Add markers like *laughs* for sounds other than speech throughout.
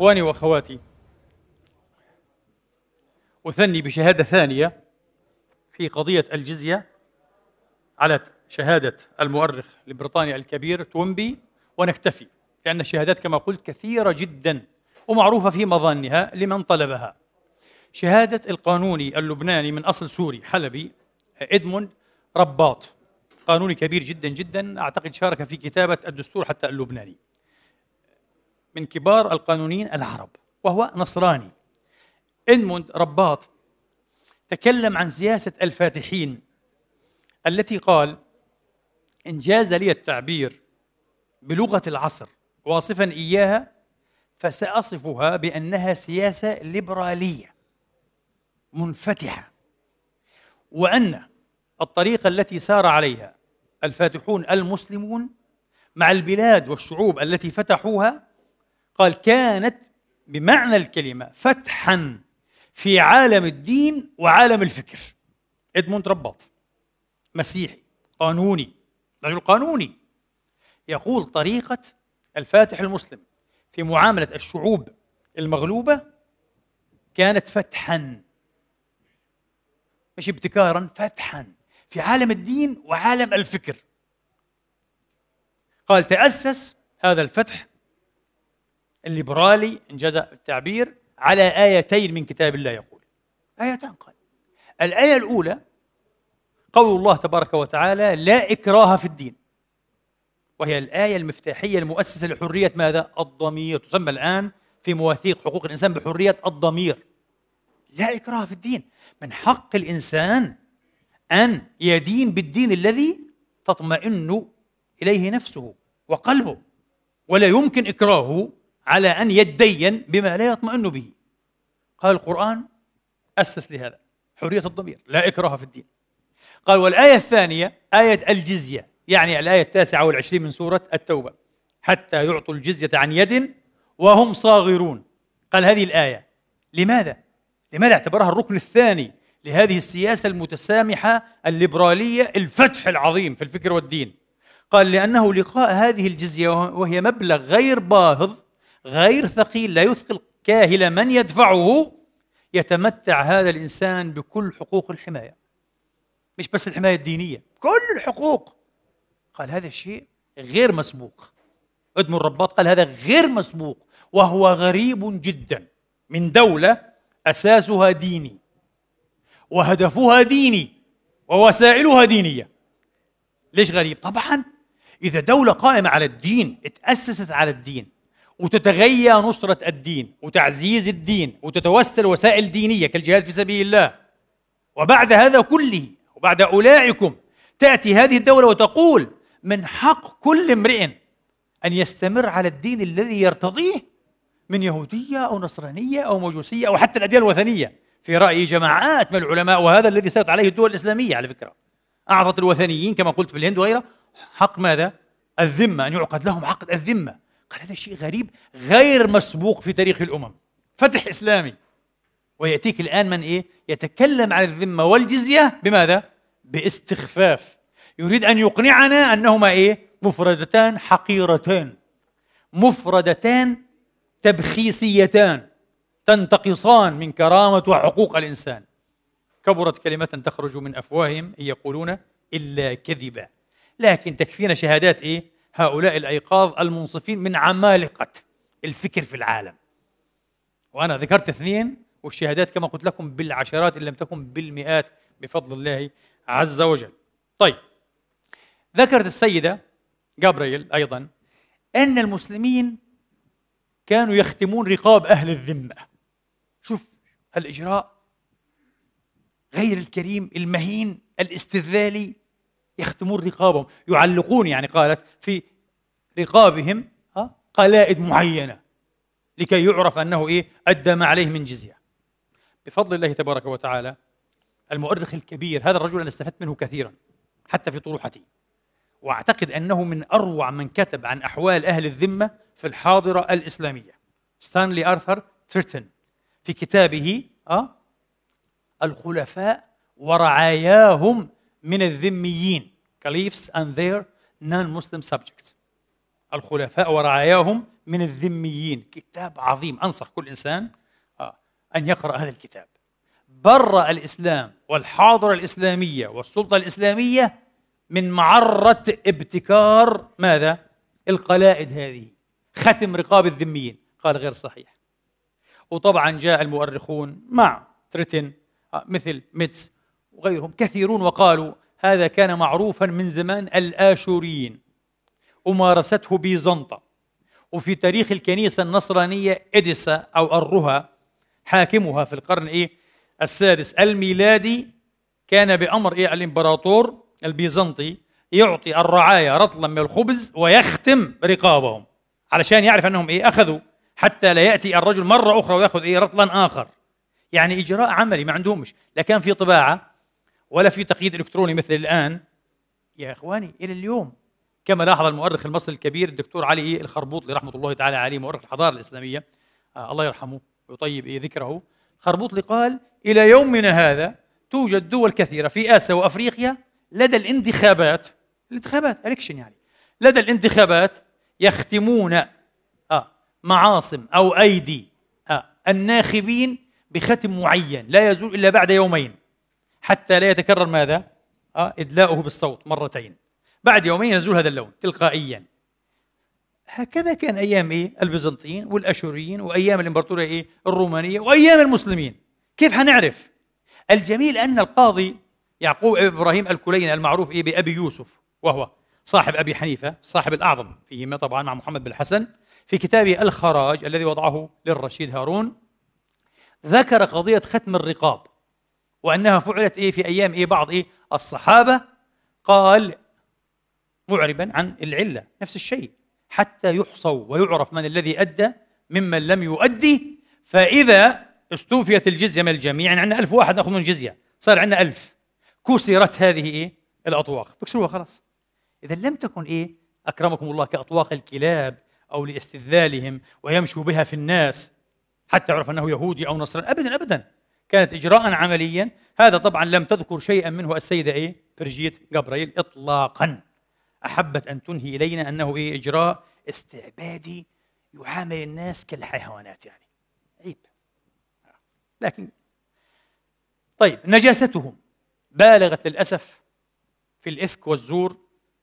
إخواني وأخواتي أثني بشهادة ثانية في قضية الجزية على شهادة المؤرخ البريطاني الكبير تومبي ونكتفي لأن الشهادات كما قلت كثيرة جدا ومعروفة في مظانها لمن طلبها شهادة القانوني اللبناني من أصل سوري حلبي إدموند رباط قانوني كبير جدا جدا أعتقد شارك في كتابة الدستور حتى اللبناني من كبار القانونيين العرب وهو نصراني إدموند رباط تكلم عن سياسة الفاتحين التي قال إن جاز لي التعبير بلغة العصر واصفا إياها فسأصفها بأنها سياسة ليبرالية منفتحة وأن الطريقة التي سار عليها الفاتحون المسلمون مع البلاد والشعوب التي فتحوها قال كانت بمعنى الكلمة فتحا في عالم الدين وعالم الفكر إدموند رباط مسيحي قانوني رجل قانوني يقول طريقة الفاتح المسلم في معاملة الشعوب المغلوبة كانت فتحا مش ابتكارا فتحا في عالم الدين وعالم الفكر قال تأسس هذا الفتح الليبرالي إن جاز التعبير على آيتين من كتاب الله يقول آيتان قال الآية الأولى قول الله تبارك وتعالى لا إكراه في الدين وهي الآية المفتاحية المؤسسة لحرية ماذا؟ الضمير تسمى الآن في مواثيق حقوق الإنسان بحرية الضمير لا إكراه في الدين من حق الإنسان أن يدين بالدين الذي تطمئن إليه نفسه وقلبه ولا يمكن إكراهه على أن يدين بما لا يطمئن به قال القرآن أسس لهذا حرية الضمير لا إكراه في الدين قال والآية الثانية آية الجزية يعني الآية التاسعة والعشرين من سورة التوبة حتى يعطوا الجزية عن يد وهم صاغرون قال هذه الآية لماذا؟ لماذا اعتبرها الركن الثاني لهذه السياسة المتسامحة الليبرالية الفتح العظيم في الفكر والدين قال لأنه لقاء هذه الجزية وهي مبلغ غير باهظ غير ثقيل لا يثقل كاهل من يدفعه يتمتع هذا الإنسان بكل حقوق الحماية مش بس الحماية الدينية كل الحقوق قال هذا شيء غير مسبوق ادم الرباط قال هذا غير مسبوق وهو غريب جدا من دولة أساسها ديني وهدفها ديني ووسائلها دينية ليش غريب؟ طبعا إذا دولة قائمة على الدين اتأسست على الدين وتتغيى نصرة الدين وتعزيز الدين وتتوسل وسائل دينية كالجهاد في سبيل الله وبعد هذا كله وبعد أولئكم تأتي هذه الدولة وتقول من حق كل امرئ أن يستمر على الدين الذي يرتضيه من يهودية أو نصرانية أو مجوسية أو حتى الأديان الوثنية في رأي جماعات من العلماء وهذا الذي سارت عليه الدول الإسلامية على فكرة أعطت الوثنيين كما قلت في الهند وغيرها حق ماذا؟ الذمة أن يعقد لهم عقد الذمة قال هذا شيء غريب غير مسبوق في تاريخ الأمم فتح إسلامي ويأتيك الآن من إيه؟ يتكلم عن الذمة والجزية بماذا؟ باستخفاف يريد أن يقنعنا أنهما إيه؟ مفردتان حقيرتان مفردتان تبخيسيتان تنتقصان من كرامة وحقوق الإنسان كبرت كلمة تخرج من أفواههم إن يقولون إلا كذبا لكن تكفينا شهادات إيه؟ هؤلاء الأيقاظ المنصفين من عمالقة الفكر في العالم وأنا ذكرت اثنين والشهادات كما قلت لكم بالعشرات إن لم تكن بالمئات بفضل الله عز وجل طيب ذكرت السيدة جابرييل أيضا أن المسلمين كانوا يختمون رقاب أهل الذمة شوف الإجراء غير الكريم المهين الاستذلالي يختمون رقابهم يعلقون يعني قالت في رقابهم قلائد معينه لكي يعرف انه ايه ادى ما عليه من جزيه بفضل الله تبارك وتعالى المؤرخ الكبير هذا الرجل انا استفدت منه كثيرا حتى في طروحتي واعتقد انه من اروع من كتب عن احوال اهل الذمه في الحاضره الاسلاميه ستانلي ارثر تريتن في كتابه أه؟ الخلفاء ورعاياهم من الذميين caliphs and their non-Muslim subjects الخلفاء ورعاياهم من الذميين كتاب عظيم أنصح كل إنسان آه، أن يقرأ هذا الكتاب برأ الإسلام والحاضرة الإسلامية والسلطة الإسلامية من معرة ابتكار ماذا؟ القلائد هذه ختم رقاب الذميين قال غير صحيح وطبعا جاء المؤرخون مع تريتن آه، مثل ميتس وغيرهم كثيرون وقالوا هذا كان معروفا من زمان الآشوريين ومارسته بيزنطة وفي تاريخ الكنيسة النصرانية إديسا أو الرها حاكمها في القرن إيه السادس الميلادي كان بأمر إيه الإمبراطور البيزنطي يعطي الرعايا رطلا من الخبز ويختم رقابهم علشان يعرف أنهم إيه أخذوا حتى لا يأتي الرجل مرة أخرى ويأخذ إيه رطلا آخر يعني إجراء عملي ما عندهمش لكن في طباعة ولا في تقييد الكتروني مثل الان يا اخواني الى اليوم كما لاحظ المؤرخ المصري الكبير الدكتور علي اللي رحمه الله تعالى عليه مؤرخ الحضاره الاسلاميه آه الله يرحمه ويطيب إيه ذكره اللي قال الى يومنا هذا توجد دول كثيره في اسيا وافريقيا لدى الانتخابات الانتخابات الكشن يعني لدى الانتخابات يختمون آه معاصم او ايدي آه الناخبين بختم معين لا يزول الا بعد يومين حتى لا يتكرر ماذا؟ آه، إدلاؤه بالصوت مرتين بعد يومين يزول هذا اللون تلقائيا هكذا كان أيام إيه؟ البيزنطيين والأشوريين وأيام الإمبراطورية إيه؟ الرومانية وأيام المسلمين كيف حنعرف؟ الجميل أن القاضي يعقوب إبراهيم الكلين المعروف إيه بأبي يوسف وهو صاحب أبي حنيفة صاحب الأعظم فيهما طبعا مع محمد بن الحسن في كتابه الخراج الذي وضعه للرشيد هارون ذكر قضية ختم الرقاب وأنها فعلت إيه في أيام إيه بعض إيه الصحابة قال معربا عن العلة نفس الشيء حتى يحصوا ويعرف من الذي أدى ممن لم يؤدي فإذا استوفيت الجزية من الجميع يعني عندنا ألف واحد نأخذ من الجزية صار عندنا ألف كسرت هذه إيه الأطواق بكسروها خلاص إذا لم تكن إيه أكرمكم الله كأطواق الكلاب أو لاستذلالهم ويمشوا بها في الناس حتى يعرف أنه يهودي أو نصراني أبدا أبدا كانت إجراء عمليا هذا طبعا لم تذكر شيئا منه السيدة إيه؟ برجيت جبرائيل إطلاقا أحبت أن تنهي إلينا أنه إيه إجراء استعبادي يعامل الناس كالحيوانات يعني عيب لكن طيب نجاستهم بالغت للأسف في الإفك والزور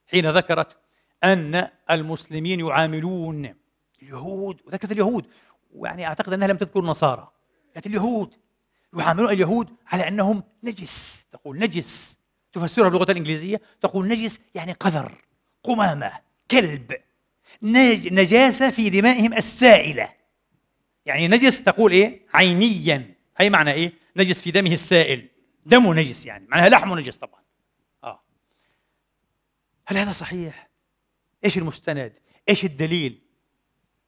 حين ذكرت أن المسلمين يعاملون اليهود وذكرت اليهود ويعني أعتقد أنها لم تذكر النصارى قالت اليهود يعاملون اليهود على انهم نجس تقول نجس تفسرها باللغه الانجليزيه تقول نجس يعني قذر قمامه كلب نج... نجاسه في دمائهم السائله يعني نجس تقول ايه عينيا اي معنى ايه نجس في دمه السائل دمه نجس يعني معناها لحمه نجس طبعا اه هل هذا صحيح ايش المستند ايش الدليل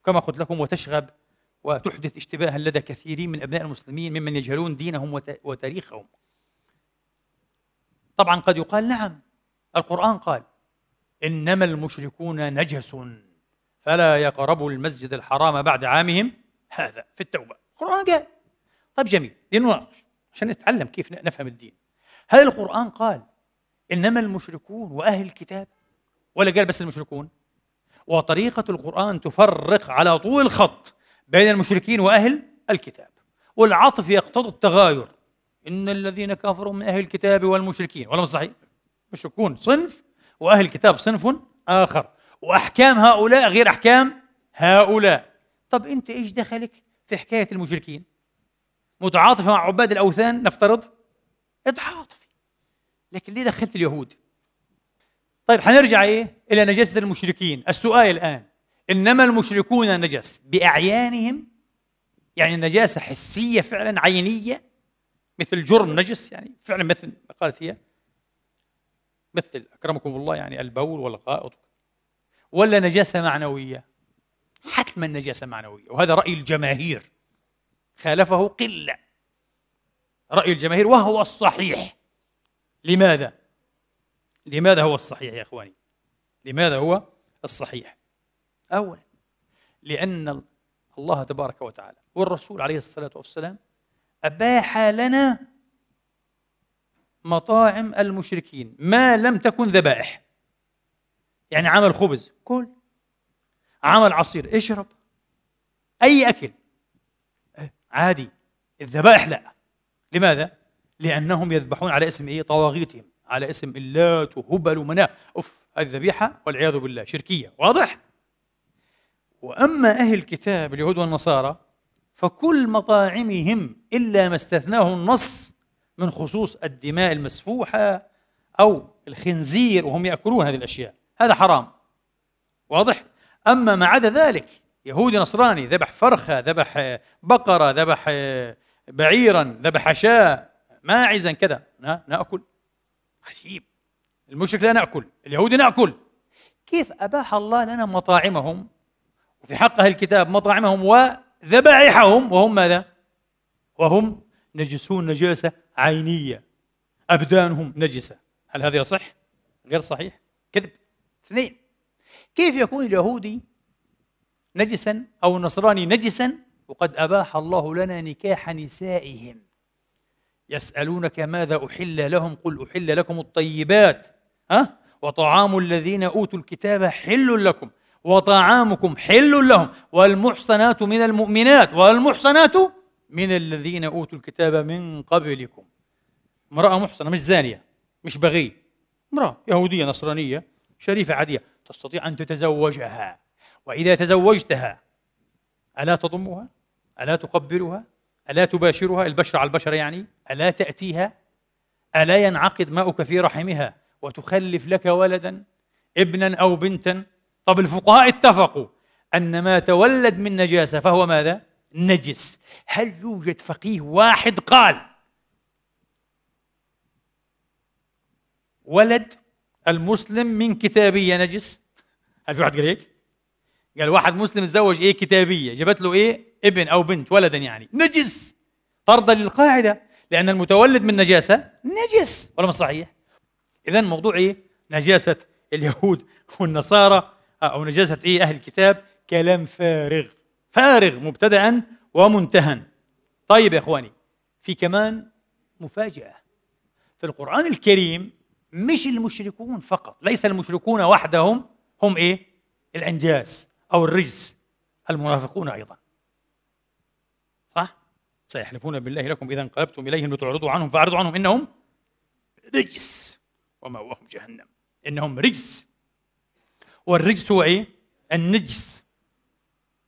كما قلت لكم وتشغب وتحدث اشتباها لدى كثيرين من أبناء المسلمين ممن يجهلون دينهم وتاريخهم طبعا قد يقال نعم القرآن قال إنما المشركون نجس فلا يقربوا المسجد الحرام بعد عامهم هذا في التوبة القرآن قال طيب جميل لنناقش عشان نتعلم كيف نفهم الدين هل القرآن قال إنما المشركون وأهل الكتاب ولا قال بس المشركون وطريقة القرآن تفرق على طول الخط بين المشركين وأهل الكتاب والعطف يقتضي التغاير إن الذين كفروا من أهل الكتاب والمشركين ولا صحيح مشركون صنف وأهل الكتاب صنف آخر وأحكام هؤلاء غير أحكام هؤلاء طب أنت إيش دخلك في حكاية المشركين متعاطفة مع عباد الأوثان نفترض اتعاطف لكن ليه دخلت اليهود طيب حنرجع إيه إلى نجاسة المشركين السؤال الآن إنما المشركون نجس بأعيانهم يعني نجاسه حسية فعلا عينية مثل جرم نجس يعني فعلا مثل ما قالت هي مثل أكرمكم الله يعني البول والغائط ولا نجاسة معنوية حتما نجاسة معنوية وهذا رأي الجماهير خالفه قلة رأي الجماهير وهو الصحيح لماذا؟ لماذا هو الصحيح يا إخواني؟ لماذا هو الصحيح؟ أولا لأن الله تبارك وتعالى والرسول عليه الصلاة والسلام أباح لنا مطاعم المشركين ما لم تكن ذبائح يعني عمل خبز كل عمل عصير اشرب أي أكل أه، عادي الذبائح لا لماذا؟ لأنهم يذبحون على اسم إيه؟ طواغيتهم على اسم اللات وهبل ومناه أوف هذه ذبيحة والعياذ بالله شركية واضح؟ وأما أهل الكتاب اليهود والنصارى فكل مطاعمهم إلا ما استثناه النص من خصوص الدماء المسفوحة أو الخنزير وهم يأكلون هذه الأشياء هذا حرام واضح؟ أما ما عدا ذلك يهودي نصراني ذبح فرخة ذبح بقرة ذبح بعيرا ذبح شاة ماعزا كذا نأكل عجيب المشرك لا نأكل اليهودي نأكل كيف أباح الله لنا مطاعمهم وفي حق أهل الكتاب مطاعمهم وذبائحهم وهم ماذا؟ وهم نجسون نجاسة عينية أبدانهم نجسة هل هذا يصح؟ غير صحيح كذب اثنين كيف يكون اليهودي نجسا أو النصراني نجسا وقد أباح الله لنا نكاح نسائهم يسألونك ماذا أحل لهم قل أحل لكم الطيبات ها وطعام الذين أوتوا الكتاب حل لكم وطعامكم حل لهم والمحصنات من المؤمنات والمحصنات من الذين أوتوا الكتاب من قبلكم امرأة محصنة مش زانية مش بغي امرأة يهودية نصرانية شريفة عادية تستطيع أن تتزوجها وإذا تزوجتها ألا تضمها؟ ألا تقبلها؟ ألا تباشرها؟ البشر على البشر يعني؟ ألا تأتيها؟ ألا ينعقد ماؤك في رحمها وتخلف لك ولدا ابنا أو بنتا طب الفقهاء اتفقوا أن ما تولد من نجاسة فهو ماذا؟ نجس هل يوجد فقيه واحد قال ولد المسلم من كتابية نجس هل في واحد قال هيك؟ قال واحد مسلم تزوج ايه كتابية جابت له ايه ابن او بنت ولدا يعني نجس طردا للقاعدة لأن المتولد من نجاسة نجس ولا مش صحيح؟ إذا موضوع ايه؟ نجاسة اليهود والنصارى أو نجاسة إيه أهل الكتاب كلام فارغ فارغ مبتدأ ومنتهى طيب يا إخواني في كمان مفاجأة في القرآن الكريم مش المشركون فقط ليس المشركون وحدهم هم إيه الأنجاس أو الرجس المنافقون أيضا صح سيحلفون بالله لكم إذا انقلبتم إليهم لتعرضوا عنهم فأعرضوا عنهم إنهم رجس ومأواهم جهنم إنهم رجس والرجس هو ايه؟ النجس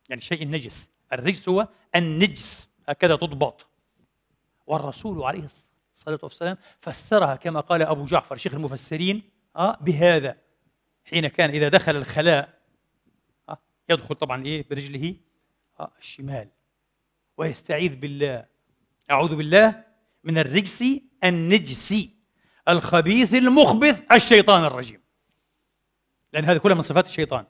يعني شيء نجس الرجس هو النجس هكذا تضبط والرسول عليه الصلاة والسلام فسرها كما قال أبو جعفر شيخ المفسرين آه بهذا حين كان إذا دخل الخلاء آه يدخل طبعا إيه برجله آه، الشمال ويستعيذ بالله أعوذ بالله من الرجس النجسي الخبيث المخبث الشيطان الرجيم لأن هذه كلها من صفات الشيطان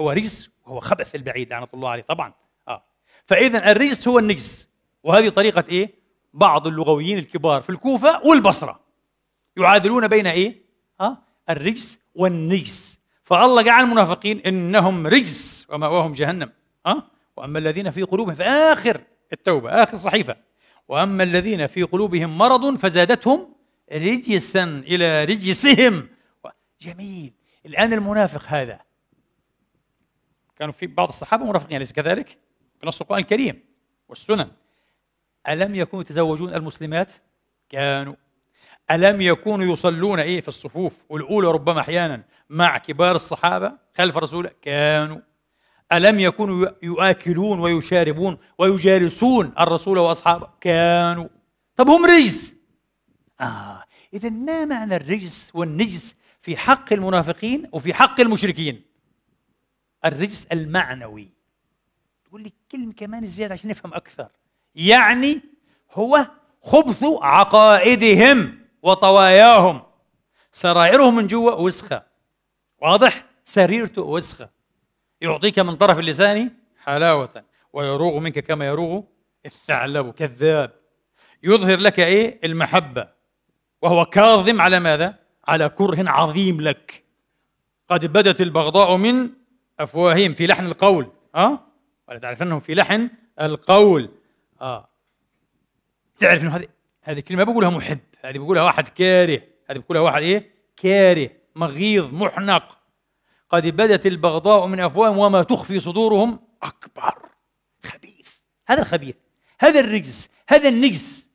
هو رجس وهو خبث البعيد لعنة الله عليه طبعا آه فإذا الرجس هو النجس وهذه طريقة إيه؟ بعض اللغويين الكبار في الكوفة والبصرة يعادلون بين إيه؟ آه الرجس والنجس فالله جعل المنافقين إنهم رجس ومأواهم جهنم آه وأما الذين في قلوبهم في آخر التوبة آخر صحيفة وأما الذين في قلوبهم مرض فزادتهم رجسا إلى رجسهم جميل الآن المنافق هذا كانوا في بعض الصحابة منافقين أليس كذلك؟ بنص القرآن الكريم والسنن ألم يكونوا يتزوجون المسلمات؟ كانوا ألم يكونوا يصلون إيه في الصفوف والأولى ربما أحيانا مع كبار الصحابة خلف الرسول؟ كانوا ألم يكونوا يؤكلون ويشاربون ويجالسون الرسول وأصحابه كانوا طب هم رجس آه إذا ما معنى الرجس والنجس في حق المنافقين وفي حق المشركين الرجس المعنوي تقول لي كلمة كمان زيادة عشان نفهم أكثر يعني هو خبث عقائدهم وطواياهم سرائرهم من جوا وسخة واضح؟ سريرته وسخة يعطيك من طرف اللسان حلاوة ويروغ منك كما يروغ الثعلب كذاب يظهر لك ايه المحبة وهو كاظم على ماذا؟ على كره عظيم لك قد بدت البغضاء من أفواههم في لحن القول أه؟ ولا تعرف أنهم في لحن القول أه؟ تعرف أنه هذه هذه الكلمة بقولها محب هذه بقولها واحد كاره هذه بقولها واحد إيه كاره مغيظ محنق قد بدت البغضاء من أفواههم وما تخفي صدورهم أكبر خبيث هذا الخبيث هذا الرجس هذا النجس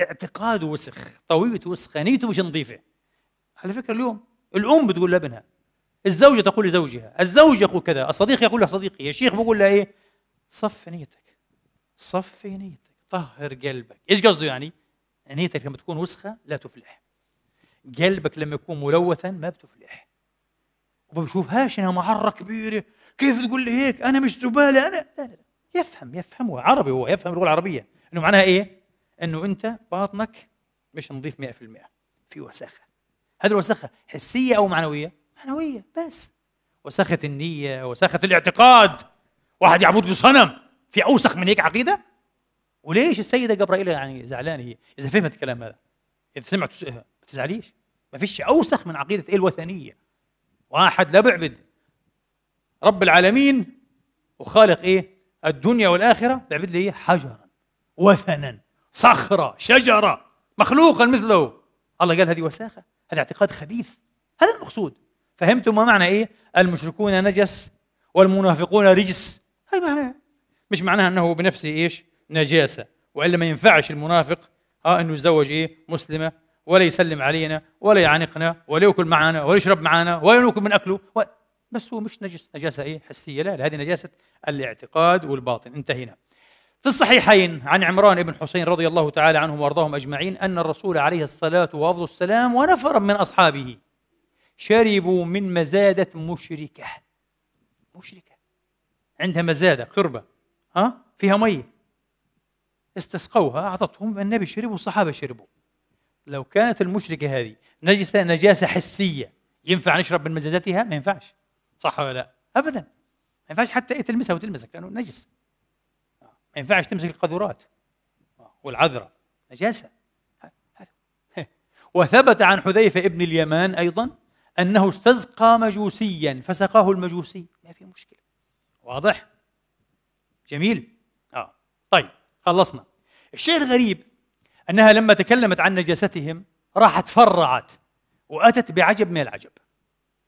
اعتقاده وسخ طويته وسخانيته مش نظيفه على فكره اليوم الام بتقول لابنها الزوجه تقول لزوجها الزوج يقول كذا الصديق يقول لصديقه الشيخ بقول لها ايه صفي نيتك صفي نيتك طهر قلبك ايش قصده يعني نيتك لما تكون وسخه لا تفلح قلبك لما يكون ملوثا ما بتفلح وما بشوفهاش انها معره كبيره كيف تقول لي هيك انا مش زباله انا لا لا, لا. يفهم يفهم عربي هو يفهم اللغه العربيه انه معناها ايه؟ انه انت باطنك مش نظيف 100% في وساخه هذه الوساخة حسية أو معنوية؟ معنوية بس وساخة النية وساخة الاعتقاد واحد يعبد صنم في أوسخ من هيك عقيدة؟ وليش السيدة جبرائيل يعني زعلانة هي إذا فهمت الكلام هذا إذا سمعت ما تزعليش ما فيش أوسخ من عقيدة إيه الوثنية واحد لا بيعبد رب العالمين وخالق إيه الدنيا والآخرة بيعبد لي إيه حجرا وثنا صخرة شجرة مخلوقا مثله الله قال هذه وساخة هذا اعتقاد خبيث هذا المقصود فهمتم ما معنى ايه المشركون نجس والمنافقون رجس هذا معناه مش معناها انه بنفسه ايش نجاسه والا ما ينفعش المنافق اه انه يتزوج ايه مسلمه ولا يسلم علينا ولا يعانقنا ولا ياكل معنا ولا يشرب معنا ولا ناكل من اكله و... بس هو مش نجس نجاسه ايه حسيه لا, لا هذه نجاسه الاعتقاد والباطن انتهينا في الصحيحين عن عمران بن حسين رضي الله تعالى عنهم وارضاهم اجمعين ان الرسول عليه الصلاه وافضل السلام ونفرا من اصحابه شربوا من مزاده مشركه مشركه عندها مزاده قربه ها فيها ميه استسقوها اعطتهم النبي شربوا الصحابه شربوا لو كانت المشركه هذه نجسه نجاسه حسيه ينفع نشرب من مزادتها ما ينفعش صح ولا لا ابدا ما ينفعش حتى تلمسها وتلمسك لانه نجس ما ينفعش تمسك القاذورات والعذرة نجاسة وثبت عن حذيفة ابن اليمان أيضا أنه استسقى مجوسيا فسقاه المجوسي ما في مشكلة واضح؟ جميل؟ آه طيب خلصنا الشيء الغريب أنها لما تكلمت عن نجاستهم راحت فرعت وأتت بعجب من العجب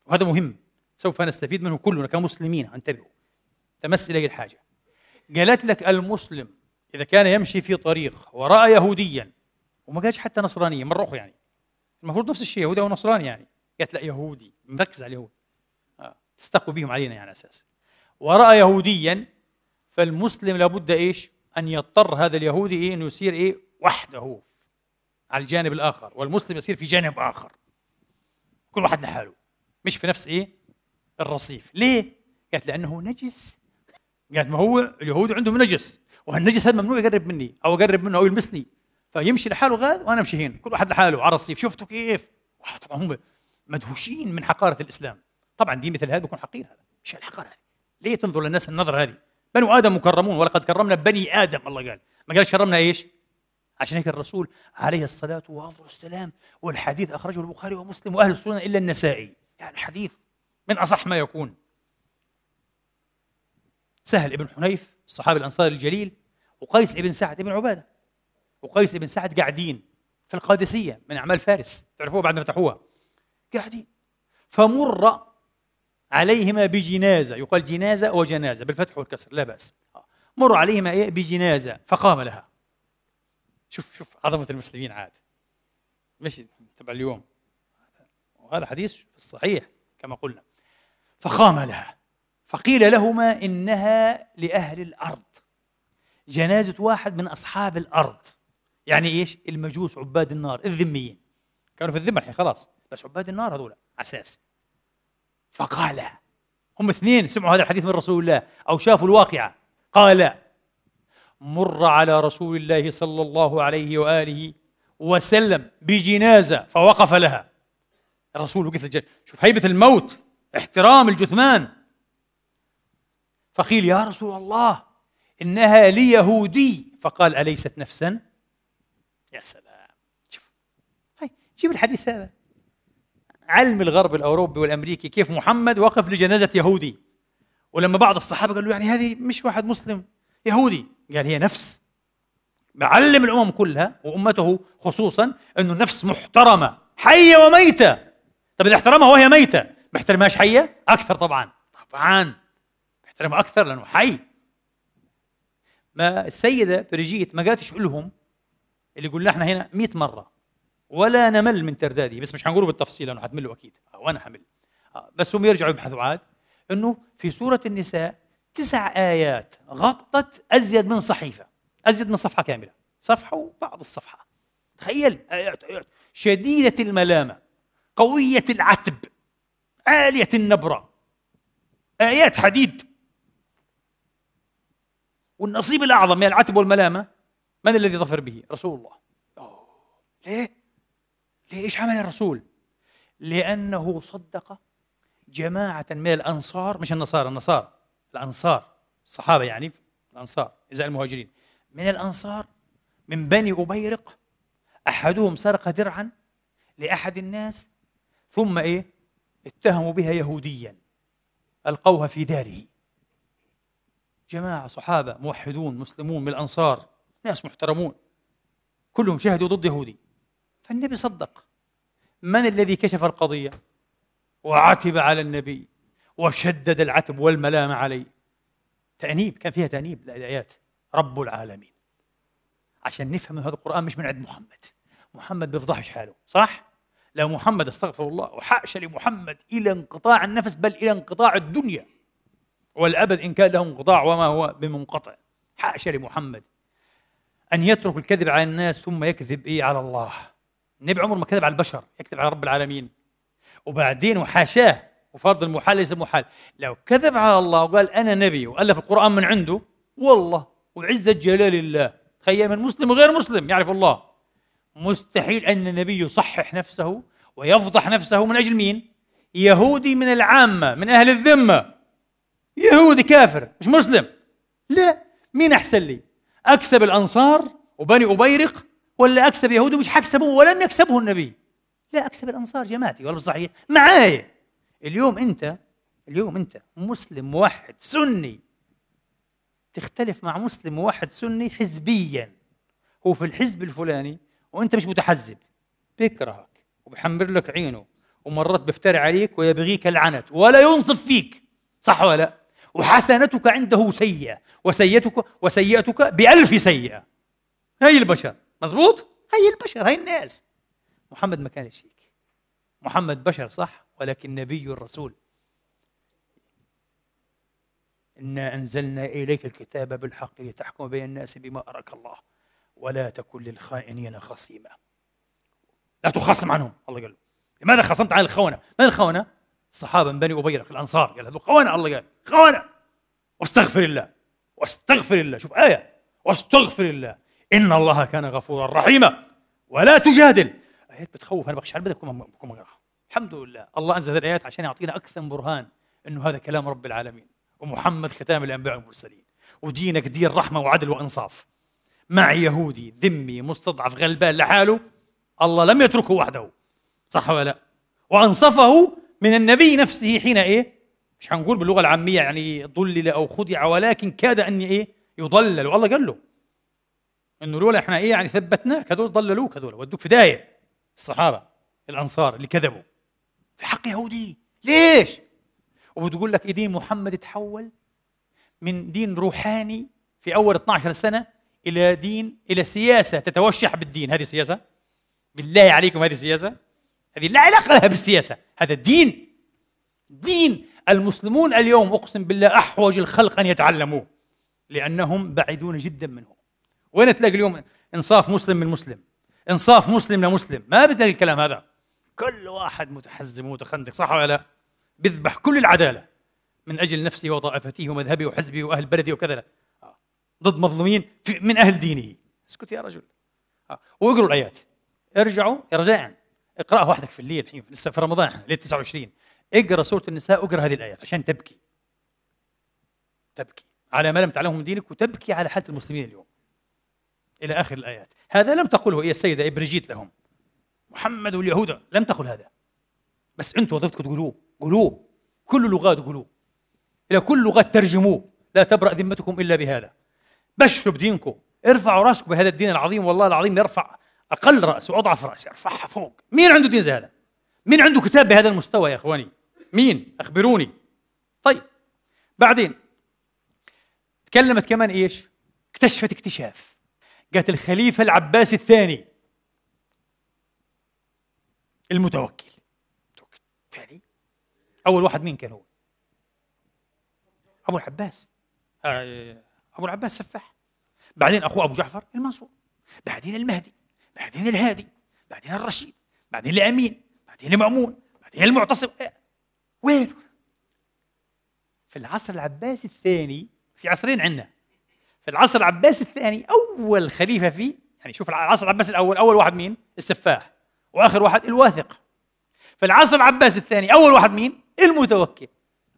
وهذا مهم سوف نستفيد منه كلنا كمسلمين انتبهوا تمس إليه الحاجة قالت لك المسلم إذا كان يمشي في طريق ورأى يهوديا وما قالش حتى نصرانية مرة أخرى يعني المفروض نفس الشيء يهودي أو نصراني يعني قالت لا يهودي مركز على اليهود آه. تستقوي بهم علينا يعني اساسا ورأى يهوديا فالمسلم لابد إيش أن يضطر هذا اليهودي إيه أنه يصير إيه وحده على الجانب الآخر والمسلم يصير في جانب آخر كل واحد لحاله مش في نفس إيه الرصيف ليه؟ قالت لأنه نجس قالت يعني ما هو اليهود عندهم نجس وهالنجس هذا ممنوع يقرب مني او اقرب منه او يلمسني فيمشي لحاله غاد وانا امشي هنا كل واحد لحاله على الرصيف شفتوا كيف طبعا هم مدهوشين من حقاره الاسلام طبعا دين مثل هذا بيكون حقير هذا ايش الحقاره هذه ليه تنظر للناس النظره هذه بنو ادم مكرمون ولقد كرمنا بني ادم الله قال ما قالش كرمنا ايش عشان هيك الرسول عليه الصلاة وأفضل السلام والحديث أخرجه البخاري ومسلم وأهل السنة إلا النسائي يعني حديث من أصح ما يكون سهل ابن حنيف الصحابي الأنصاري الجليل وقيس ابن سعد ابن عبادة وقيس ابن سعد قاعدين في القادسية من أعمال فارس تعرفوها بعد ما فتحوها قاعدين فمر عليهما بجنازة يقال جنازة وجنازة بالفتح والكسر لا بأس آه. مر عليهما إيه بجنازة فقام لها شوف شوف عظمة المسلمين عاد مش تبع اليوم وهذا حديث في الصحيح كما قلنا فقام لها فقيل لهما إنها لأهل الأرض جنازة واحد من أصحاب الأرض يعني إيش المجوس عباد النار الذميين كانوا في الذمة الحين خلاص بس عباد النار هذول أساس فقال هم اثنين سمعوا هذا الحديث من رسول الله أو شافوا الواقعة قال مر على رسول الله صلى الله عليه وآله وسلم بجنازة فوقف لها الرسول وقف شوف هيبة الموت احترام الجثمان فقيل يا رسول الله إنها ليهودي فقال أليست نفسا يا سلام شوف هاي جيب الحديث هذا علم الغرب الأوروبي والأمريكي كيف محمد وقف لجنازة يهودي ولما بعض الصحابة قالوا يعني هذه مش واحد مسلم يهودي قال هي نفس بعلم الأمم كلها وأمته خصوصا أنه نفس محترمة حية وميتة طب إذا احترمها وهي ميتة ما احترمهاش حية أكثر طبعا طبعا احترمه اكثر لانه حي ما السيده بريجيت ما قالتش لهم اللي قلنا احنا هنا 100 مره ولا نمل من ترداده بس مش حنقوله بالتفصيل لانه حتملوا اكيد او آه، انا حمل آه، بس هم يرجعوا يبحثوا عاد انه في سوره النساء تسع ايات غطت ازيد من صحيفه ازيد من صفحه كامله صفحه وبعض الصفحه تخيل آيات آيات شديده الملامه قويه العتب عاليه النبره ايات حديد والنصيب الأعظم من العتب والملامة من الذي ظفر به؟ رسول الله أوه. ليه؟ ليه إيش عمل الرسول؟ لأنه صدق جماعة من الأنصار مش النصارى النصارى الأنصار الصحابة يعني الأنصار إذا المهاجرين من الأنصار من بني أبيرق أحدهم سرق درعا لأحد الناس ثم إيه اتهموا بها يهوديا ألقوها في داره جماعة صحابة موحدون مسلمون من الأنصار ناس محترمون كلهم شهدوا ضد يهودي فالنبي صدق من الذي كشف القضية وعتب على النبي وشدد العتب والملام عليه تأنيب كان فيها تأنيب الآيات رب العالمين عشان نفهم أن هذا القرآن مش من عند محمد محمد بيفضحش حاله صح؟ لو محمد استغفر الله وحاشا لمحمد إلى انقطاع النفس بل إلى انقطاع الدنيا والأبد إن كان له انقطاع وما هو بمنقطع حاشا لمحمد أن يترك الكذب على الناس ثم يكذب إيه على الله النبي عمر ما كذب على البشر يكذب على رب العالمين وبعدين وحاشاه وفرض المحال ليس محال لو كذب على الله وقال أنا نبي وألف القرآن من عنده والله وعزة جلال الله تخيل من مسلم وغير مسلم يعرف الله مستحيل أن النبي يصحح نفسه ويفضح نفسه من أجل مين؟ يهودي من العامة من أهل الذمة يهودي كافر مش مسلم لا مين احسن لي اكسب الانصار وبني ابيرق ولا اكسب يهودي مش حكسبه ولن يكسبه النبي لا اكسب الانصار جماعتي ولا صحيح معايا اليوم انت اليوم انت مسلم موحد سني تختلف مع مسلم موحد سني حزبيا هو في الحزب الفلاني وانت مش متحزب بيكرهك وبحمر لك عينه ومرات بيفتري عليك ويبغيك العنت ولا ينصف فيك صح ولا لا وحسنتك عنده سيئة وسيئتك وسيئتك بألف سيئة هي البشر مزبوط هي البشر هي الناس محمد ما كانش هيك محمد بشر صح ولكن نبي الرسول إنا أنزلنا إليك الكتاب بالحق لتحكم بين الناس بما أراك الله ولا تكن للخائنين خصيما لا تخاصم عنهم الله قال لماذا خاصمت عن الخونة؟ من الخونة؟ الصحابة من بني أبي الأنصار قال هذول خونة الله قال قال واستغفر الله واستغفر الله شوف آية واستغفر الله إن الله كان غفورا رحيما ولا تجادل آيات بتخوف أنا بخش على بدك بكون الحمد لله الله أنزل هذه الآيات عشان يعطينا أكثر برهان أنه هذا كلام رب العالمين ومحمد ختام الأنبياء والمرسلين ودينك دين رحمة وعدل وإنصاف مع يهودي ذمي مستضعف غلبان لحاله الله لم يتركه وحده صح ولا لا وأنصفه من النبي نفسه حين إيه مش هنقول باللغه العاميه يعني ضلل او خدع ولكن كاد ان ايه يضلل والله قال له انه لولا احنا ايه يعني ثبتناك هذول ضللوك هذول ودوك في دايه الصحابه الانصار اللي كذبوا في حق يهودي ليش وبتقول لك إيه دين محمد تحول من دين روحاني في اول 12 سنه الى دين الى سياسه تتوشح بالدين هذه سياسه بالله عليكم هذه سياسه هذه لا علاقه لها بالسياسه هذا دين دين المسلمون اليوم أقسم بالله أحوج الخلق أن يتعلموا لأنهم بعيدون جدا منه وين تلاقي اليوم إنصاف مسلم من مسلم إنصاف مسلم لمسلم ما بتلاقي الكلام هذا كل واحد متحزم ومتخندق صح ولا لا بيذبح كل العدالة من أجل نفسه وطائفته ومذهبه وحزبه وأهل بلده وكذا آه. ضد مظلومين من أهل دينه اسكت يا رجل آه. واقروا الآيات ارجعوا رجاء اقرأها وحدك في الليل الحين لسه في رمضان احنا ليله 29 اقرا سوره النساء اقرا هذه الايات عشان تبكي تبكي على ما لم تعلمه من دينك وتبكي على حاله المسلمين اليوم الى اخر الايات هذا لم تقله هي السيده ابريجيت لهم محمد واليهود لم تقل هذا بس انتم وظيفتكم تقولوه قولوه كل لغات قولوه الى كل لغات ترجموه لا تبرأ ذمتكم الا بهذا بشروا بدينكم ارفعوا راسكم بهذا الدين العظيم والله العظيم يرفع اقل راس واضعف راس يرفعها فوق مين عنده دين زي هذا مين عنده كتاب بهذا المستوى يا اخواني مين اخبروني طيب بعدين تكلمت كمان ايش اكتشفت اكتشاف قالت الخليفه العباسي الثاني المتوكل الثاني اول واحد مين كان هو ابو العباس آه، ابو العباس سفاح بعدين اخوه ابو جعفر المنصور بعدين المهدي بعدين الهادي بعدين الرشيد بعدين الامين بعدين المامون بعدين المعتصم آه، وين في العصر العباسي الثاني في عصرين عندنا في العصر العباسي الثاني اول خليفه فيه يعني شوف العصر العباسي الاول اول واحد مين السفاح واخر واحد الواثق في العصر العباسي الثاني اول واحد مين المتوكل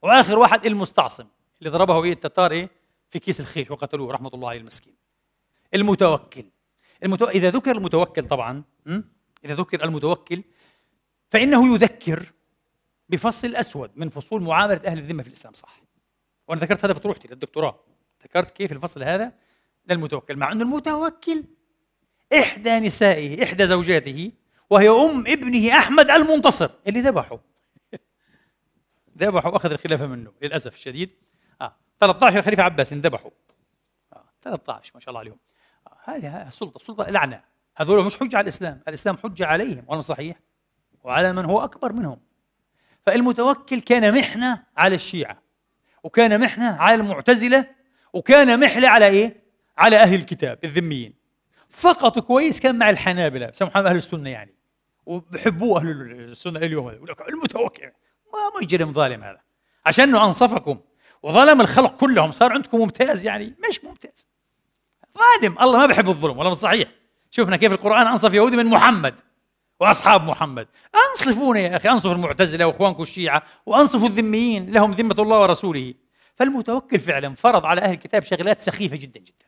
واخر واحد المستعصم اللي ضربه ايه التتار ايه في كيس الخيش وقتلوه رحمه الله عليه المسكين المتوكل المتو... اذا ذكر المتوكل طبعا اذا ذكر المتوكل فانه يذكر بفصل اسود من فصول معامله اهل الذمه في الاسلام صح وانا ذكرت هذا في طروحتي للدكتوراه ذكرت كيف الفصل هذا للمتوكل مع انه المتوكل احدى نسائه احدى زوجاته وهي ام ابنه احمد المنتصر اللي ذبحه *laughs* ذبحه واخذ الخلافه منه للاسف الشديد اه 13 خليفه عباس انذبحوا آه. 13 ما شاء الله عليهم آه. هذه سلطه سلطه لعنه هذول مش حجه على الاسلام الاسلام حجه عليهم وانا صحيح وعلى من هو اكبر منهم فالمتوكل كان محنة على الشيعة وكان محنة على المعتزلة وكان محلة على إيه؟ على أهل الكتاب الذميين فقط كويس كان مع الحنابلة سمحوا أهل السنة يعني وبحبوه أهل السنة اليوم المتوكل ما مجرم ظالم هذا عشانه أنصفكم وظلم الخلق كلهم صار عندكم ممتاز يعني مش ممتاز ظالم الله ما بحب الظلم ولا صحيح شفنا كيف القرآن أنصف يهودي من محمد واصحاب محمد انصفونا يا اخي انصفوا المعتزله واخوانكم الشيعه وانصفوا الذميين لهم ذمه الله ورسوله فالمتوكل فعلا فرض على اهل الكتاب شغلات سخيفه جدا جدا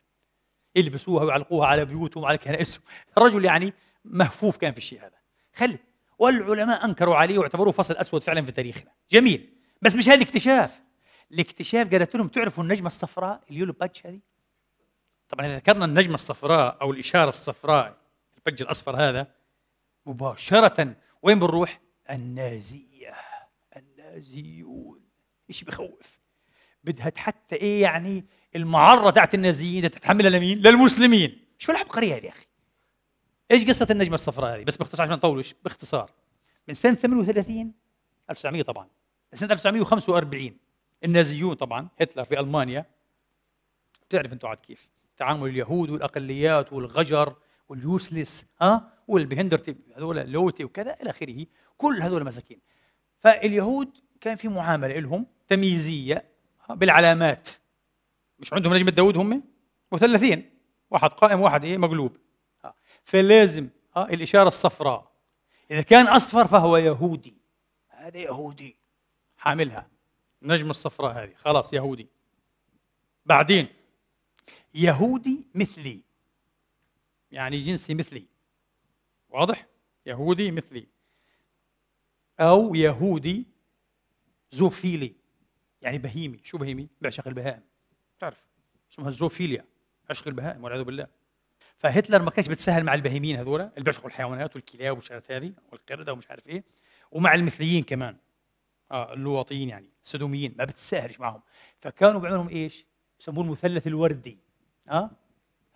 يلبسوها ويعلقوها على بيوتهم وعلى كنائسهم الرجل يعني مهفوف كان في الشيء هذا خلي والعلماء انكروا عليه واعتبروه فصل اسود فعلا في تاريخنا جميل بس مش هذا اكتشاف الاكتشاف قالت لهم تعرفوا النجمه الصفراء اليولو باتش هذه طبعا اذا ذكرنا النجمه الصفراء او الاشاره الصفراء البج الاصفر هذا مباشرة وين بنروح؟ النازية النازيون شيء بخوف بدها حتى ايه يعني المعرة تاعت النازيين تتحملها لمين؟ للمسلمين شو العبقرية هذه يا اخي؟ ايش قصة النجمة الصفراء هذه؟ بس باختصار عشان نطولش باختصار من سنة 38 1900 طبعا سنة 1945 النازيون طبعا هتلر في المانيا بتعرف انتم عاد كيف تعامل اليهود والاقليات والغجر واليوسلس ها والبهندرتي هذول اللوتي وكذا الى اخره كل هذول مساكين فاليهود كان في معامله لهم تمييزيه بالعلامات مش عندهم نجمه داوود هم مثلثين واحد قائم واحد ايه مقلوب فلازم ها الاشاره الصفراء اذا كان اصفر فهو يهودي هذا يهودي حاملها النجمة الصفراء هذه خلاص يهودي بعدين يهودي مثلي يعني جنسي مثلي واضح؟ يهودي مثلي أو يهودي زوفيلي يعني بهيمي شو بهيمي؟ بيعشق البهائم تعرف اسمها الزوفيليا عشق البهائم والعياذ بالله فهتلر ما كانش بتسهل مع البهيميين هذول اللي بيعشقوا الحيوانات والكلاب والشغلات هذه والقردة ومش عارف ايه ومع المثليين كمان اه اللواطيين يعني السدوميين ما بتساهلش معهم فكانوا بيعملوا ايش؟ يسموه المثلث الوردي اه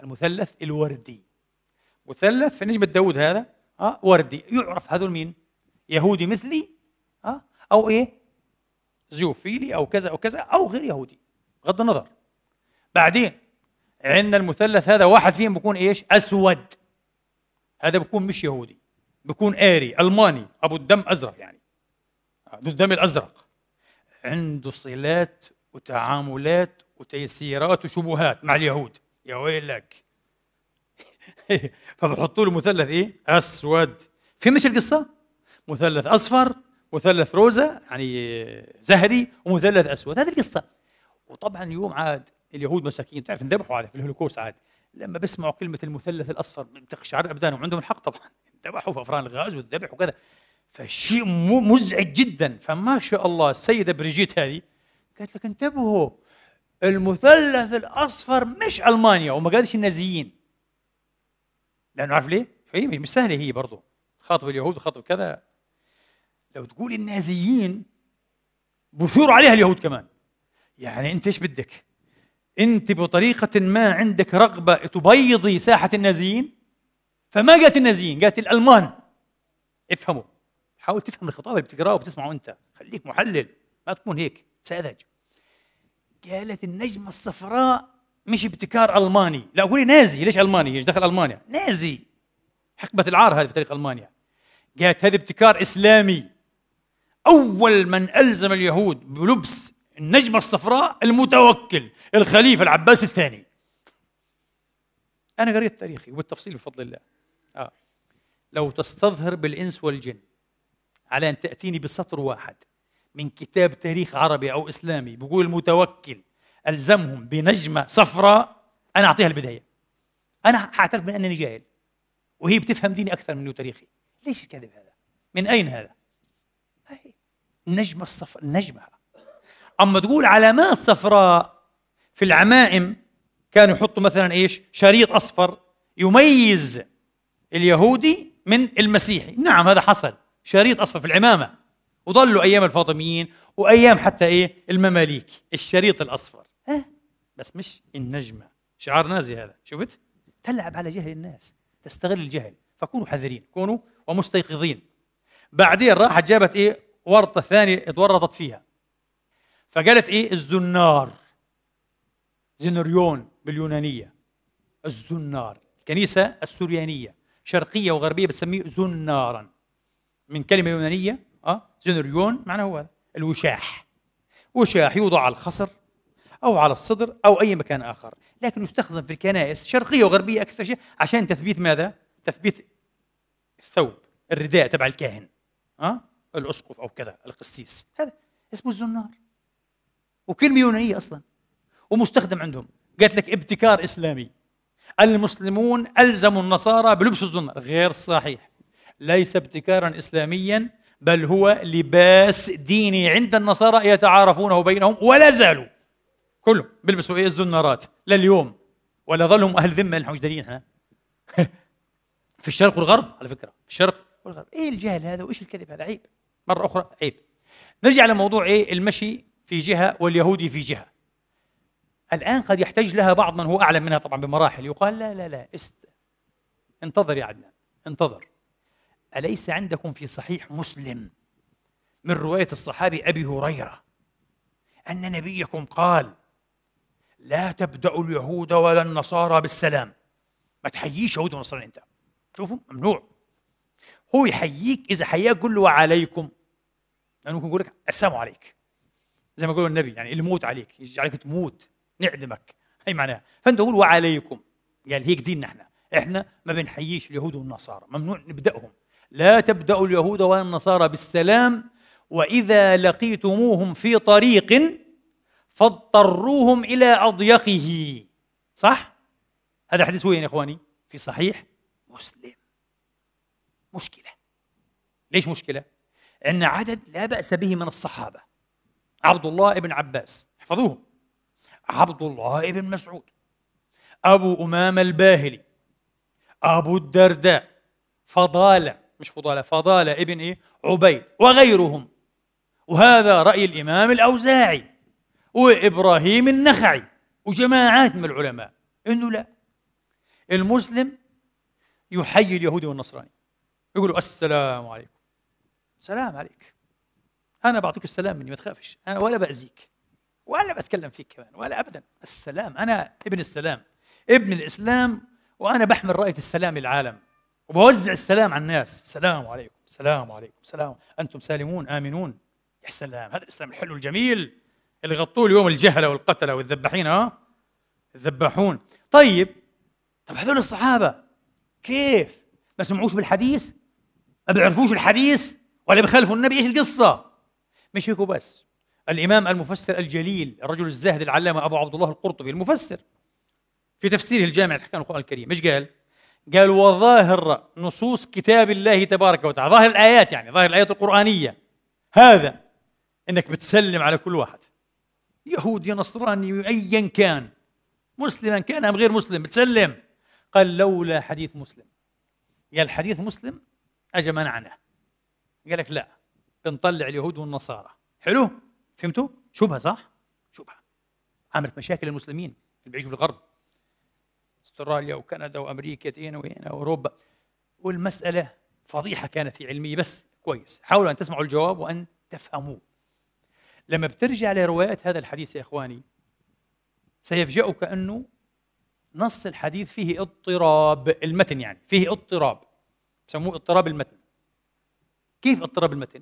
المثلث الوردي مثلث في نجمة داود هذا أه وردي يعرف هذول مين؟ يهودي مثلي أه أو إيه؟ زيوفيلي أو كذا أو كذا أو غير يهودي بغض النظر بعدين عندنا المثلث هذا واحد فيهم بيكون ايش؟ اسود هذا بيكون مش يهودي بيكون آري ألماني أبو الدم أزرق يعني ذو آه، الدم الأزرق عنده صلات وتعاملات وتيسيرات وشبهات مع اليهود يا ويلك *laughs* فبحطوا له مثلث ايه؟ اسود فهمت القصه؟ مثلث اصفر مثلث روزا يعني زهري ومثلث اسود هذه القصه وطبعا يوم عاد اليهود مساكين تعرف انذبحوا عاد في الهولوكوست عاد لما بيسمعوا كلمه المثلث الاصفر تقشعر ابدانهم عندهم الحق طبعا *laughs* انذبحوا في افران الغاز والذبح وكذا فشيء مزعج جدا فما شاء الله السيده بريجيت هذه قالت لك انتبهوا المثلث الاصفر مش المانيا وما قالش النازيين لانه عارف ليه؟ هي إيه، مش سهله هي برضه خاطب اليهود وخاطب كذا لو تقول النازيين بثوروا عليها اليهود كمان يعني انت ايش بدك؟ انت بطريقه ما عندك رغبه تبيضي ساحه النازيين فما قالت النازيين قالت الالمان افهموا حاول تفهم الخطاب اللي بتقراه وبتسمعه انت خليك محلل ما تكون هيك ساذج قالت النجمه الصفراء مش ابتكار الماني لا قولي نازي ليش الماني ايش دخل المانيا نازي حقبه العار هذه في تاريخ المانيا قالت هذا ابتكار اسلامي اول من الزم اليهود بلبس النجمه الصفراء المتوكل الخليفه العباس الثاني انا قريت تاريخي وبالتفصيل بفضل الله آه. لو تستظهر بالانس والجن على ان تاتيني بسطر واحد من كتاب تاريخ عربي او اسلامي بقول المتوكل ألزمهم بنجمة صفراء أنا أعطيها البداية أنا حاعترف بأنني أنني جاهل وهي بتفهم ديني أكثر مني وتاريخي ليش الكذب هذا؟ من أين هذا؟ هي النجمة الصفراء النجمة أما تقول علامات صفراء في العمائم كانوا يحطوا مثلا إيش؟ شريط أصفر يميز اليهودي من المسيحي نعم هذا حصل شريط أصفر في العمامة وظلوا أيام الفاطميين وأيام حتى إيه المماليك الشريط الأصفر ها إيه؟ بس مش النجمه شعار نازي هذا شفت تلعب على جهل الناس تستغل الجهل فكونوا حذرين كونوا ومستيقظين بعدين راحت جابت ايه ورطه ثانيه اتورطت فيها فقالت ايه الزنار زنريون باليونانيه الزنار الكنيسه السريانيه شرقيه وغربيه بتسميه زنارا من كلمه يونانيه اه زنريون معناه هو الوشاح وشاح يوضع على الخصر أو على الصدر أو أي مكان آخر لكن يستخدم في الكنائس شرقية وغربية أكثر شيء عشان تثبيت ماذا؟ تثبيت الثوب الرداء تبع الكاهن أه؟ الأسقف أو كذا القسيس هذا اسمه الزنار وكلمة يونانية أصلا ومستخدم عندهم قالت لك ابتكار إسلامي المسلمون ألزموا النصارى بلبس الزنار غير صحيح ليس ابتكارا إسلاميا بل هو لباس ديني عند النصارى يتعارفونه بينهم ولا زالوا كلهم بيلبسوا ايه ذو النارات لليوم ولا ظلهم اهل ذمه نحن مش دارين احنا *laughs* في الشرق والغرب على فكره في الشرق والغرب ايه الجهل هذا وايش الكذب هذا عيب مره اخرى عيب نرجع لموضوع ايه المشي في جهه واليهودي في جهه الان قد يحتاج لها بعض من هو اعلم منها طبعا بمراحل يقال لا لا لا است انتظر يا عدنان انتظر اليس عندكم في صحيح مسلم من روايه الصحابي ابي هريره ان نبيكم قال لا تبدأ اليهود ولا النصارى بالسلام ما تحييش يهود ونصارى أنت شوفوا ممنوع هو يحييك إذا حياك قل له وعليكم لأنه ممكن يقول لك السلام عليك زي ما يقول النبي يعني الموت عليك يجي عليك تموت نعدمك هي معناها فأنت قول وعليكم قال هيك ديننا احنا احنا ما بنحييش اليهود والنصارى ممنوع نبدأهم لا تبدأوا اليهود ولا النصارى بالسلام وإذا لقيتموهم في طريق فاضطروهم إلى أضيقه صح؟ هذا حديث وين يا إخواني؟ في صحيح مسلم مشكلة ليش مشكلة؟ أن عدد لا بأس به من الصحابة عبد الله بن عباس احفظوهم عبد الله بن مسعود أبو أمامة الباهلي أبو الدرداء فضالة مش فضالة فضالة ابن إيه؟ عبيد وغيرهم وهذا رأي الإمام الأوزاعي وابراهيم النخعي وجماعات من العلماء انه لا المسلم يحيي اليهود والنصراني يقولوا السلام عليكم سلام عليك انا بعطيك السلام مني ما تخافش انا ولا باذيك ولا بتكلم فيك كمان ولا ابدا السلام انا ابن السلام ابن الاسلام وانا بحمل رايه السلام للعالم وبوزع السلام على الناس السلام عليكم السلام عليكم السلام انتم سالمون امنون يا سلام هذا الاسلام الحلو الجميل اللي غطوه اليوم الجهله والقتله والذبحين ها الذباحون طيب طب هذول الصحابه كيف ما سمعوش بالحديث ما بيعرفوش الحديث ولا بخلفوا النبي ايش القصه مش هيك وبس الامام المفسر الجليل الرجل الزاهد العلامه ابو عبد الله القرطبي المفسر في تفسيره الجامع لأحكام القران الكريم ايش قال قال وظاهر نصوص كتاب الله تبارك وتعالى ظاهر الآيات يعني ظاهر الآيات القرآنية هذا أنك بتسلم على كل واحد يهودي نصراني أيا كان مسلما كان أم غير مسلم بتسلم قال لولا حديث مسلم يا الحديث مسلم اجى منعناه قال لك لا بنطلع اليهود والنصارى حلو فهمتوا شبهة صح شبهة عملت مشاكل المسلمين اللي بيعيشوا في الغرب استراليا وكندا وامريكا هنا وهنا واوروبا والمساله فضيحه كانت هي علميه بس كويس حاولوا ان تسمعوا الجواب وان تفهموه لما بترجع لرواية هذا الحديث يا إخواني سيفجأك أنه نص الحديث فيه اضطراب المتن يعني فيه اضطراب بسموه اضطراب المتن كيف اضطراب المتن؟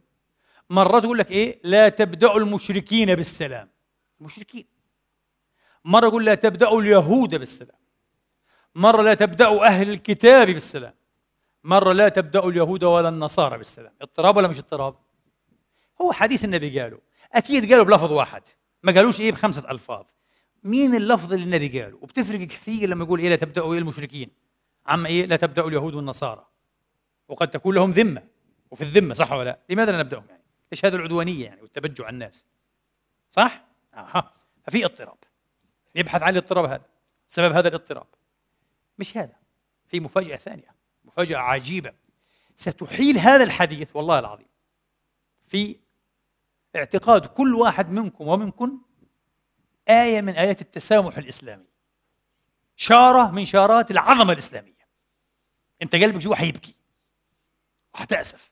مرات يقول لك ايه لا تبدأوا المشركين بالسلام المشركين مرة يقول لا تبدأوا اليهود بالسلام مرة لا تبدأوا أهل الكتاب بالسلام مرة لا تبدأوا اليهود ولا النصارى بالسلام اضطراب ولا مش اضطراب؟ هو حديث النبي قاله اكيد قالوا بلفظ واحد ما قالوش ايه بخمسه الفاظ مين اللفظ اللي النبي قاله وبتفرق كثير لما يقول ايه لا تبداوا ايه المشركين عما ايه لا تبداوا اليهود والنصارى وقد تكون لهم ذمه وفي الذمه صح ولا لا لماذا لا نبداهم يعني ايش هذا العدوانيه يعني والتبجع على الناس صح اها ففي اضطراب يبحث عن الاضطراب هذا سبب هذا الاضطراب مش هذا في مفاجاه ثانيه مفاجاه عجيبه ستحيل هذا الحديث والله العظيم في اعتقاد كل واحد منكم ومنكن آية من آيات التسامح الإسلامي شارة من شارات العظمة الإسلامية أنت قلبك جوا حيبكي وحتأسف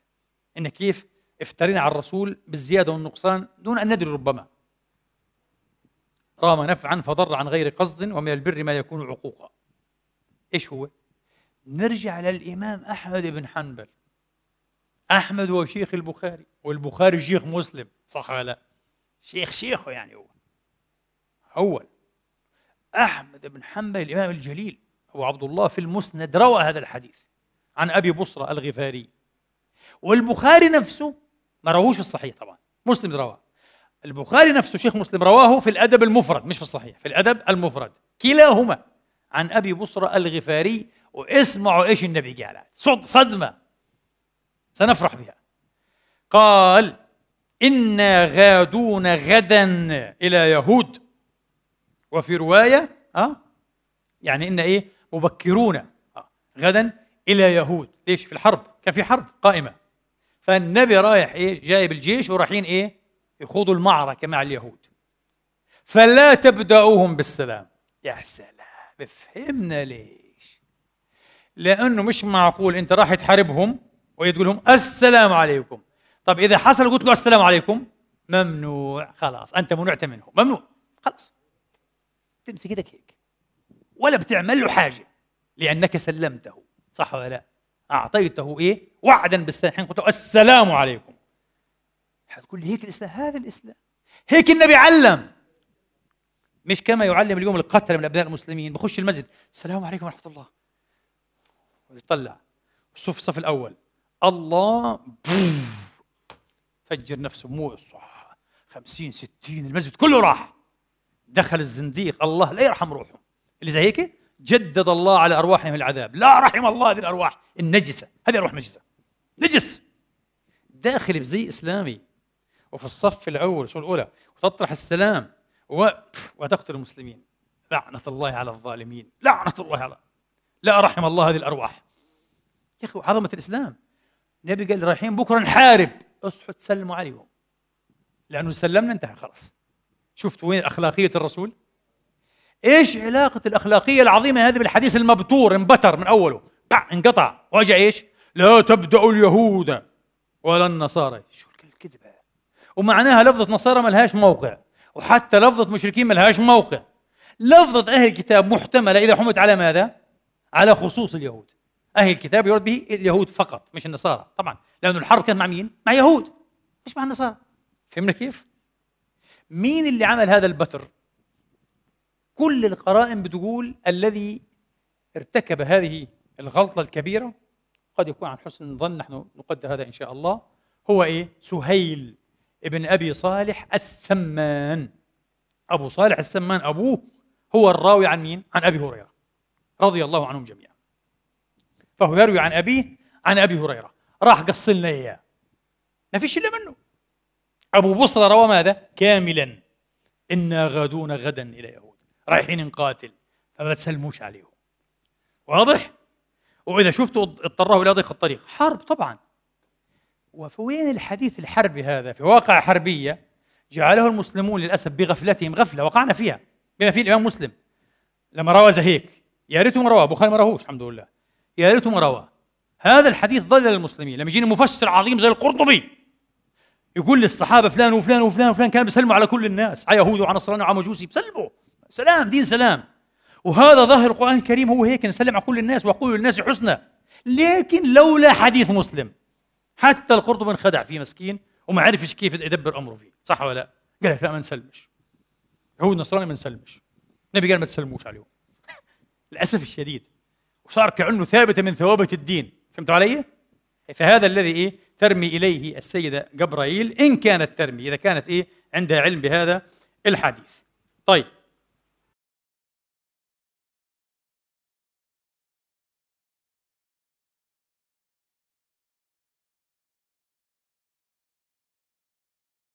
إن كيف افترينا على الرسول بالزيادة والنقصان دون أن ندري ربما رام نفعا فضر عن غير قصد ومن البر ما يكون عقوقا إيش هو؟ نرجع للإمام أحمد بن حنبل أحمد وشيخ البخاري والبخاري شيخ مسلم صح ولا لا؟ شيخ شيخه يعني هو أول أحمد بن حنبل الإمام الجليل أبو عبد الله في المسند روى هذا الحديث عن أبي بصرة الغفاري والبخاري نفسه ما رواهوش في الصحيح طبعا مسلم رواه البخاري نفسه شيخ مسلم رواه في الأدب المفرد مش في الصحيح في الأدب المفرد كلاهما عن أبي بصرة الغفاري واسمعوا إيش النبي قال صدمة سنفرح بها قال إنا غادون غدا إلى يهود وفي رواية أه؟ يعني إن إيه مبكرون أه؟ غدا إلى يهود ليش في الحرب كان في حرب قائمة فالنبي رايح إيه جايب الجيش ورايحين إيه يخوضوا المعركة مع اليهود فلا تبدأوهم بالسلام يا سلام فهمنا ليش لأنه مش معقول أنت راح تحاربهم وتقول لهم السلام عليكم طب اذا حصل قلت له السلام عليكم ممنوع خلاص انت منعت منه ممنوع خلاص تمسك ايدك هيك ولا بتعمل له حاجه لانك سلمته صح ولا لا اعطيته ايه وعدا بالسلام حين قلت له السلام عليكم حتقول لي هيك الاسلام هذا الاسلام هيك النبي علم مش كما يعلم اليوم القتل من ابناء المسلمين بخش المسجد السلام عليكم ورحمه الله يطلع صف الصف الاول الله بوف. فجر نفسه مو صح خمسين ستين المسجد كله راح دخل الزنديق الله لا يرحم روحه اللي زي هيك جدد الله على أرواحهم العذاب لا رحم الله هذه الأرواح النجسة هذه أرواح نجسة نجس داخل بزي إسلامي وفي الصف الأول شو الأولى وتطرح السلام و... وتقتل المسلمين لعنة الله على الظالمين لعنة الله على لا رحم الله هذه الأرواح يا أخي عظمة الإسلام النبي قال رايحين بكرة نحارب اصحوا تسلموا عليهم لانه سلمنا انتهى خلاص شفت وين اخلاقيه الرسول ايش علاقه الاخلاقيه العظيمه هذه بالحديث المبتور انبتر من اوله بع انقطع واجا ايش لا تبدا اليهود ولا النصارى شو الكذبه ومعناها لفظه نصارى ما لهاش موقع وحتى لفظه مشركين ما لهاش موقع لفظه اهل الكتاب محتمله اذا حمت على ماذا على خصوص اليهود أهل الكتاب يراد به اليهود فقط مش النصارى طبعا لانه الحرب كانت مع مين؟ مع يهود مش مع النصارى فهمنا كيف؟ مين اللي عمل هذا البتر؟ كل القرائن بتقول الذي ارتكب هذه الغلطة الكبيرة قد يكون عن حسن الظن نحن نقدر هذا إن شاء الله هو إيه؟ سهيل ابن أبي صالح السمان أبو صالح السمان أبوه هو الراوي عن مين؟ عن أبي هريرة رضي الله عنهم جميعا فهو يروي عن أبيه عن أبي هريرة راح قص لنا إياه ما فيش إلا منه أبو بصرة روى ماذا؟ كاملا إنا غادون غدا إلى يهود رايحين نقاتل فما تسلموش عليهم واضح؟ وإذا شفتوا اضطروا إلى ضيق الطريق حرب طبعا وين الحديث الحربي هذا في واقع حربية جعله المسلمون للأسف بغفلتهم غفلة وقعنا فيها بما فيه الإمام مسلم لما روى زهيك يا ريته ما رواه بخاري ما رواهوش الحمد لله يا ريته ما رواه هذا الحديث ضلل المسلمين لما يجيني مفسر عظيم زي القرطبي يقول للصحابه فلان وفلان وفلان وفلان كانوا بيسلموا على كل الناس على يهود وعلى نصران وعلى مجوسي بيسلموا سلام دين سلام وهذا ظاهر القران الكريم هو هيك نسلم على كل الناس واقول للناس حسنى لكن لولا حديث مسلم حتى القرطبي انخدع فيه مسكين وما عرفش كيف يدبر امره فيه صح ولا لا؟ قال لك لا ما نسلمش يهود نصراني ما نسلمش النبي قال ما تسلموش عليهم *laughs* للاسف الشديد وصار كأنه ثابتة من ثوابت الدين فهمتوا علي؟ فهذا الذي إيه ترمي إليه السيدة جبرائيل إن كانت ترمي إذا كانت إيه عندها علم بهذا الحديث طيب